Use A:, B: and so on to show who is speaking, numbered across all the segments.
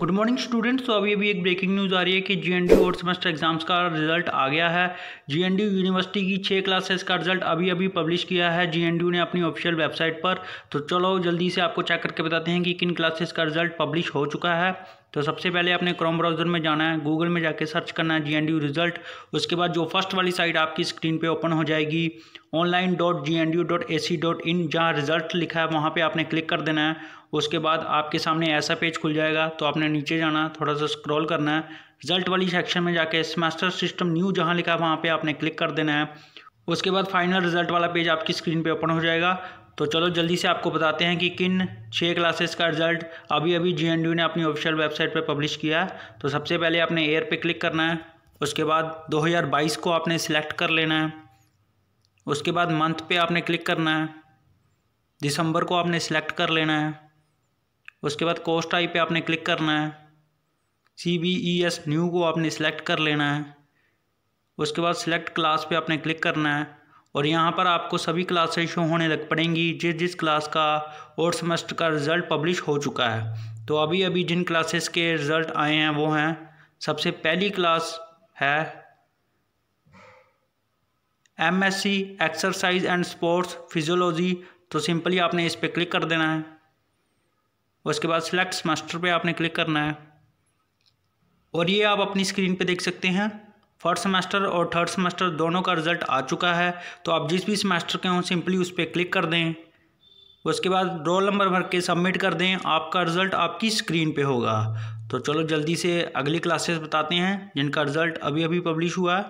A: good morning students तो अभी अभी एक ब्रेकिंग न्यूज़ आ रही है कि एन और सेमेस्टर एग्जाम्स का रिजल्ट आ गया है जीएनडी यूनिवर्सिटी की छः क्लासेस का रिजल्ट अभी अभी पब्लिश किया है जीएनडीयू ने अपनी ऑफिशियल वेबसाइट पर तो चलो जल्दी से आपको चेक करके बताते हैं कि किन क्लासेस का रिजल्ट पब्लिश हो चुका है तो सबसे पहले आपने क्रोम ब्राउज़र में जाना है गूगल में जाके सर्च करना है जी यू रिज़ल्ट उसके बाद जो फर्स्ट वाली साइट आपकी स्क्रीन पे ओपन हो जाएगी online dot G N D U dot A C dot in जहाँ रिज़ल्ट लिखा है वहाँ पे आपने क्लिक कर देना है उसके बाद आपके सामने ऐसा पेज खुल जाएगा तो आपने नीचे जाना थोड़ा सा स्क्रॉल करना है रिज़ल्ट वाली सेक्शन में जाके सेमेस्टर सिस्टम न्यू जहाँ लिखा है वहाँ पर आपने क्लिक कर देना है उसके बाद फाइनल रिजल्ट वाला पेज आपकी स्क्रीन पे ओपन हो जाएगा तो चलो जल्दी से आपको बताते हैं कि किन छः क्लासेस का रिजल्ट अभी अभी जे ने अपनी ऑफिशियल वेबसाइट पर पब्लिश किया है तो सबसे पहले आपने एयर पे क्लिक करना है उसके बाद 2022 को आपने सिलेक्ट कर लेना है उसके बाद मंथ पे आपने क्लिक करना है दिसंबर को आपने सेलेक्ट कर लेना है उसके बाद कोस्ट आई पे आपने क्लिक करना है C B E S new को आपने सेलेक्ट कर लेना है उसके बाद सिलेक्ट क्लास पे आपने क्लिक करना है और यहाँ पर आपको सभी क्लासेस शो होने लग पड़ेंगी जिस जिस क्लास का और सेमेस्टर का रिज़ल्ट पब्लिश हो चुका है तो अभी अभी जिन क्लासेस के रिज़ल्ट आए हैं वो हैं सबसे पहली क्लास है MSc exercise and sports physiology तो सिंपली आपने इस पर क्लिक कर देना है उसके बाद सिलेक्ट सेमेस्टर पे आपने क्लिक करना है और ये आप अपनी स्क्रीन पे देख सकते हैं फर्स्ट सेमेस्टर और थर्ड सेमेस्टर दोनों का रिजल्ट आ चुका है तो आप जिस भी सेमेस्टर के हों सिंपली उस पर क्लिक कर दें उसके बाद रोल नंबर भर के सबमिट कर दें आपका रिज़ल्ट आपकी स्क्रीन पे होगा तो चलो जल्दी से अगली क्लासेस बताते हैं जिनका रिज़ल्ट अभी अभी पब्लिश हुआ है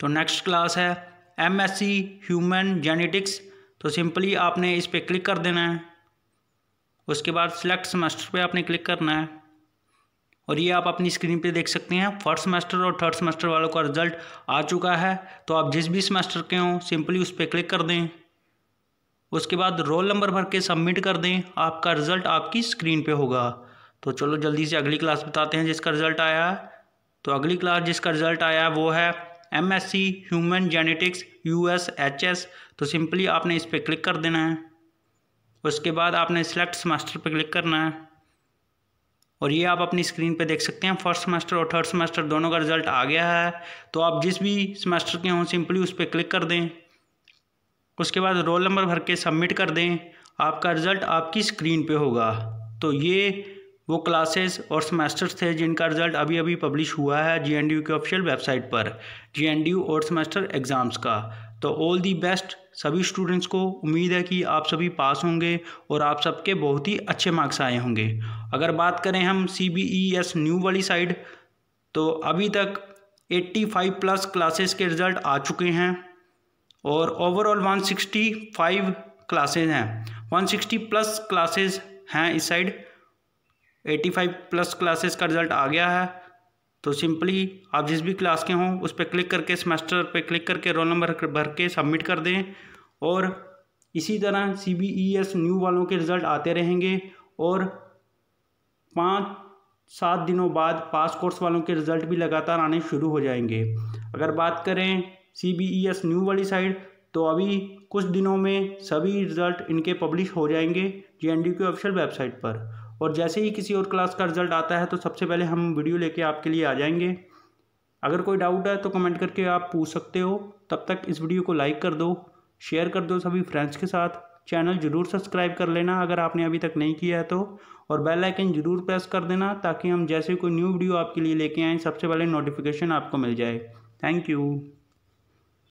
A: तो नेक्स्ट क्लास है सी ह्यूमन जेनेटिक्स तो सिंपली आपने इस पर क्लिक कर देना है उसके बाद सिलेक्ट सेमेस्टर पे आपने क्लिक करना है और ये आप अपनी स्क्रीन पे देख सकते हैं फर्स्ट सेमेस्टर और थर्ड सेमेस्टर वालों का रिजल्ट आ चुका है तो आप जिस भी सेमेस्टर के हों सिंपली उस पर क्लिक कर दें उसके बाद रोल नंबर भर के सबमिट कर दें आपका रिजल्ट आपकी स्क्रीन पे होगा तो चलो जल्दी से अगली क्लास बताते हैं जिसका रिजल्ट आया है तो अगली क्लास जिसका रिजल्ट आया है वो है M human genetics U S तो सिंपली आपने इस पर क्लिक कर देना है उसके बाद आपने सेलेक्ट सेमेस्टर पर क्लिक करना है और ये आप अपनी स्क्रीन पे देख सकते हैं फर्स्ट सेमेस्टर और थर्ड सेमेस्टर दोनों का रिजल्ट आ गया है तो आप जिस भी सेमेस्टर के हों सिंपली उस पर क्लिक कर दें उसके बाद रोल नंबर भर के सबमिट कर दें आपका रिज़ल्ट आपकी स्क्रीन पे होगा तो ये वो क्लासेस और सेमेस्टर्स थे जिनका रिज़ल्ट अभी अभी पब्लिश हुआ है जी एन डी यू की ऑफिशियल वेबसाइट पर जे एन और सेमेस्टर एग्ज़ाम्स का तो ऑल दी बेस्ट सभी स्टूडेंट्स को उम्मीद है कि आप सभी पास होंगे और आप सबके बहुत ही अच्छे मार्क्स आए होंगे अगर बात करें हम C B E S new वाली साइड तो अभी तक 85 प्लस क्लासेस के रिज़ल्ट आ चुके हैं और ओवरऑल 165 क्लासेज हैं 160 प्लस क्लासेज हैं इस साइड 85 प्लस क्लासेस का रिज़ल्ट आ गया है तो सिंपली आप जिस भी क्लास के हों उस पर क्लिक करके सेमेस्टर पे क्लिक करके रोल नंबर भर के सबमिट कर दें और इसी तरह C B E S new वालों के रिज़ल्ट आते रहेंगे और पाँच सात दिनों बाद पास कोर्स वालों के रिज़ल्ट भी लगातार आने शुरू हो जाएंगे अगर बात करें C B E S new वाली साइड तो अभी कुछ दिनों में सभी रिज़ल्ट इनके पब्लिश हो जाएंगे जे एन डी की ऑफिशियल वेबसाइट पर और जैसे ही किसी और क्लास का रिजल्ट आता है तो सबसे पहले हम वीडियो लेके आपके लिए आ जाएंगे अगर कोई डाउट है तो कमेंट करके आप पूछ सकते हो तब तक इस वीडियो को लाइक कर दो शेयर कर दो सभी फ्रेंड्स के साथ चैनल ज़रूर सब्सक्राइब कर लेना अगर आपने अभी तक नहीं किया है तो और बेल आइकन ज़रूर प्रेस कर देना ताकि हम जैसे कोई न्यू वीडियो आपके लिए लेके आएँ सबसे पहले नोटिफिकेशन आपको मिल जाए थैंक यू